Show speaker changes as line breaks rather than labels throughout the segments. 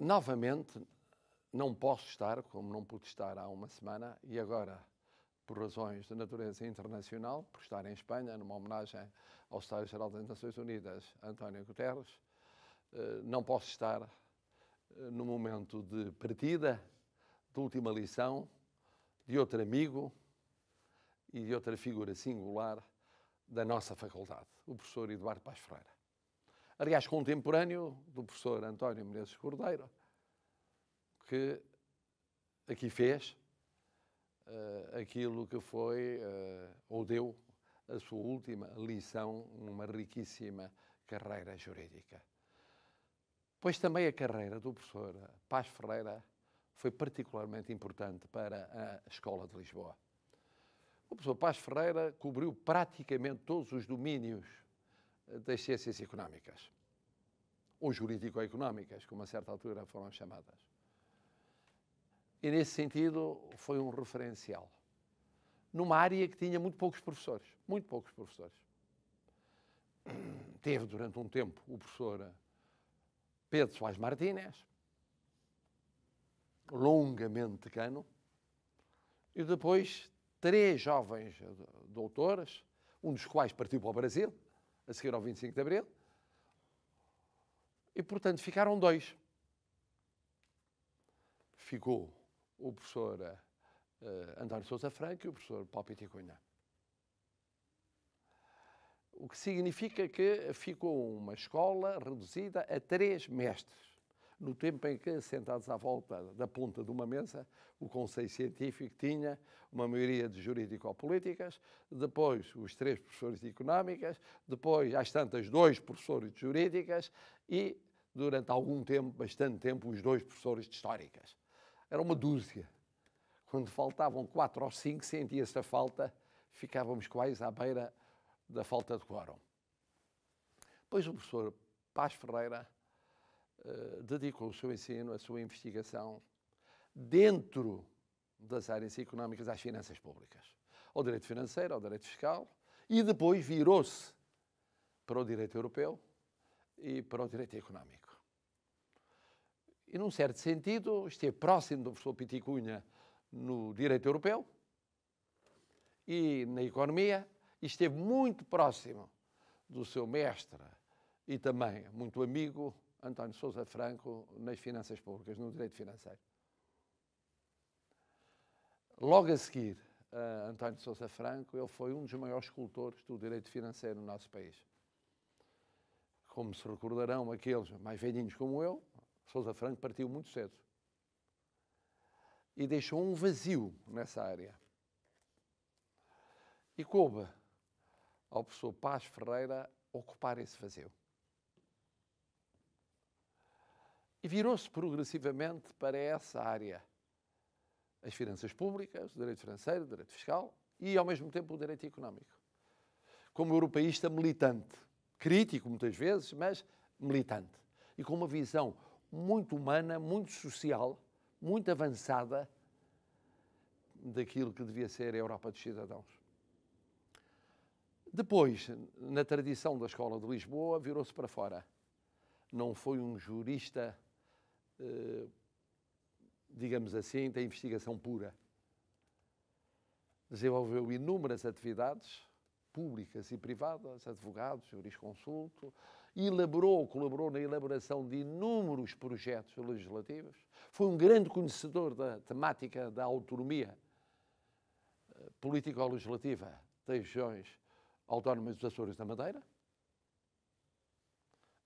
novamente, não posso estar, como não pude estar há uma semana, e agora, por razões de natureza internacional, por estar em Espanha, numa homenagem ao Estado-Geral das Nações Unidas, António Guterres, eh, não posso estar eh, no momento de partida, de última lição, de outro amigo e de outra figura singular da nossa faculdade, o professor Eduardo Paz Ferreira aliás, contemporâneo do professor António Menezes Cordeiro, que aqui fez uh, aquilo que foi, uh, ou deu, a sua última lição numa riquíssima carreira jurídica. Pois também a carreira do professor Paz Ferreira foi particularmente importante para a Escola de Lisboa. O professor Paz Ferreira cobriu praticamente todos os domínios das ciências económicas, ou jurídico-económicas, como a certa altura foram chamadas. E nesse sentido foi um referencial. Numa área que tinha muito poucos professores, muito poucos professores. Teve durante um tempo o professor Pedro Soares Martínez, longamente cano, e depois três jovens doutores, um dos quais partiu para o Brasil, a seguir ao 25 de Abril, e portanto ficaram dois. Ficou o professor uh, António Sousa Franco e o professor Paulo Piticunha. O que significa que ficou uma escola reduzida a três mestres no tempo em que, sentados à volta da ponta de uma mesa, o Conselho Científico tinha uma maioria de jurídico-políticas, depois os três professores de económicas, depois, às tantas, dois professores de jurídicas e, durante algum tempo, bastante tempo, os dois professores de históricas. Era uma dúzia. Quando faltavam quatro ou cinco, sentia-se a falta, ficávamos quase à beira da falta de quórum. Depois o professor Paz Ferreira eh, dedicou o seu ensino, a sua investigação dentro das áreas económicas às finanças públicas, ao direito financeiro, ao direito fiscal, e depois virou-se para o direito europeu e para o direito económico. E, num certo sentido, esteve é próximo do professor Piticunha no direito europeu e na economia, e esteve muito próximo do seu mestre e também muito amigo, António Sousa Franco nas finanças públicas, no direito financeiro. Logo a seguir a António Sousa Franco, ele foi um dos maiores cultores do direito financeiro no nosso país. Como se recordarão aqueles mais velhinhos como eu, Sousa Franco partiu muito cedo. E deixou um vazio nessa área. E coube ao professor Paz Ferreira ocupar esse vazio. e virou-se progressivamente para essa área. As finanças públicas, o direito financeiro, o direito fiscal e, ao mesmo tempo, o direito económico. Como europeísta militante, crítico muitas vezes, mas militante. E com uma visão muito humana, muito social, muito avançada daquilo que devia ser a Europa dos cidadãos. Depois, na tradição da Escola de Lisboa, virou-se para fora. Não foi um jurista digamos assim, da investigação pura. Desenvolveu inúmeras atividades públicas e privadas, advogados, jurisconsulto, elaborou, colaborou na elaboração de inúmeros projetos legislativos, foi um grande conhecedor da temática da autonomia eh, político-legislativa das regiões autónomas dos Açores da Madeira,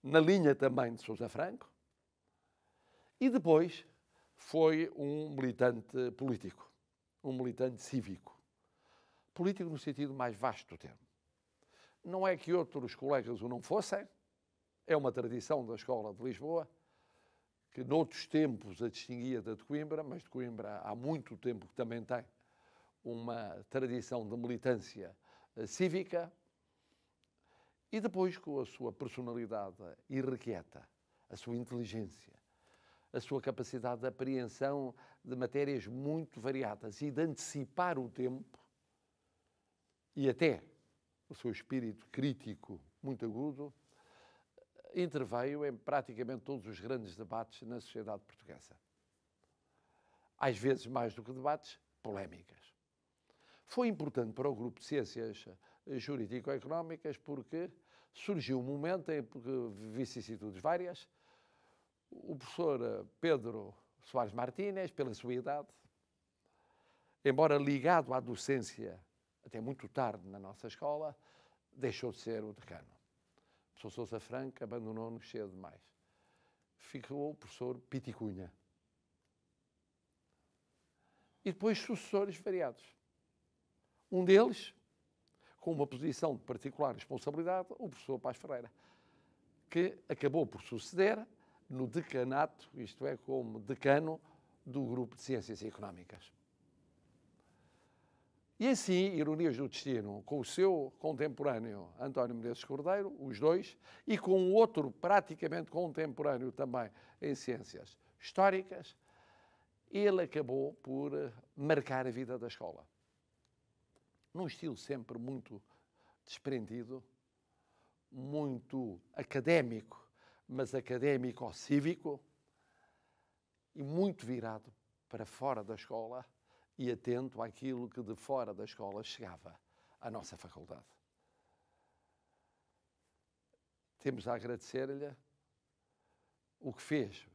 na linha também de Sousa Franco, e depois foi um militante político, um militante cívico. Político no sentido mais vasto do termo. Não é que outros colegas o não fossem, é uma tradição da Escola de Lisboa, que noutros tempos a distinguia da de Coimbra, mas de Coimbra há muito tempo que também tem uma tradição de militância eh, cívica. E depois, com a sua personalidade irrequieta, a sua inteligência, a sua capacidade de apreensão de matérias muito variadas e de antecipar o tempo e até o seu espírito crítico muito agudo, interveio em praticamente todos os grandes debates na sociedade portuguesa. Às vezes, mais do que debates, polémicas. Foi importante para o grupo de ciências jurídico-económicas porque surgiu um momento em que vicissitudes várias o professor eh, Pedro Soares Martínez, pela sua idade, embora ligado à docência até muito tarde na nossa escola, deixou de ser o decano. O professor Sousa Franca abandonou-nos cedo demais. Ficou o professor Piticunha. E depois sucessores variados. Um deles, com uma posição de particular responsabilidade, o professor Paz Ferreira, que acabou por suceder no decanato, isto é, como decano do grupo de Ciências Económicas. E assim, ironias do destino, com o seu contemporâneo António Menezes Cordeiro, os dois, e com outro praticamente contemporâneo também em ciências históricas, ele acabou por eh, marcar a vida da escola. Num estilo sempre muito desprendido, muito académico, mas académico ou cívico, e muito virado para fora da escola e atento àquilo que de fora da escola chegava à nossa faculdade. Temos a agradecer-lhe o que fez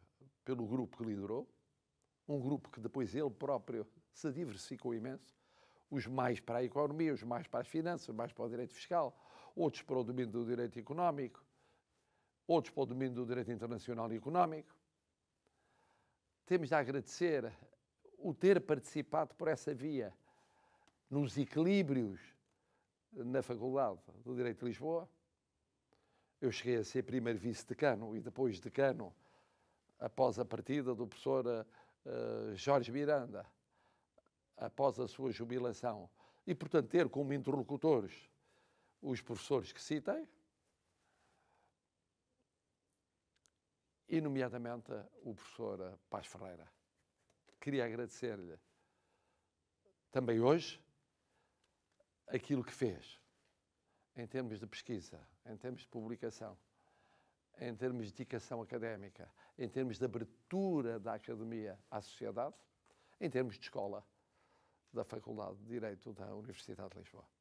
pelo grupo que liderou, um grupo que depois ele próprio se diversificou imenso, os mais para a economia, os mais para as finanças, os mais para o direito fiscal, outros para o domínio do direito económico, outros para o domínio do direito internacional e económico. Temos de agradecer o ter participado por essa via nos equilíbrios na Faculdade do Direito de Lisboa. Eu cheguei a ser primeiro vice-decano e depois decano após a partida do professor uh, Jorge Miranda, após a sua jubilação. E, portanto, ter como interlocutores os professores que citei, e nomeadamente o professor eh, Paz Ferreira. Queria agradecer-lhe também hoje aquilo que fez em termos de pesquisa, em termos de publicação, em termos de dedicação académica, em termos de abertura da academia à sociedade, em termos de escola da Faculdade de Direito da Universidade de Lisboa.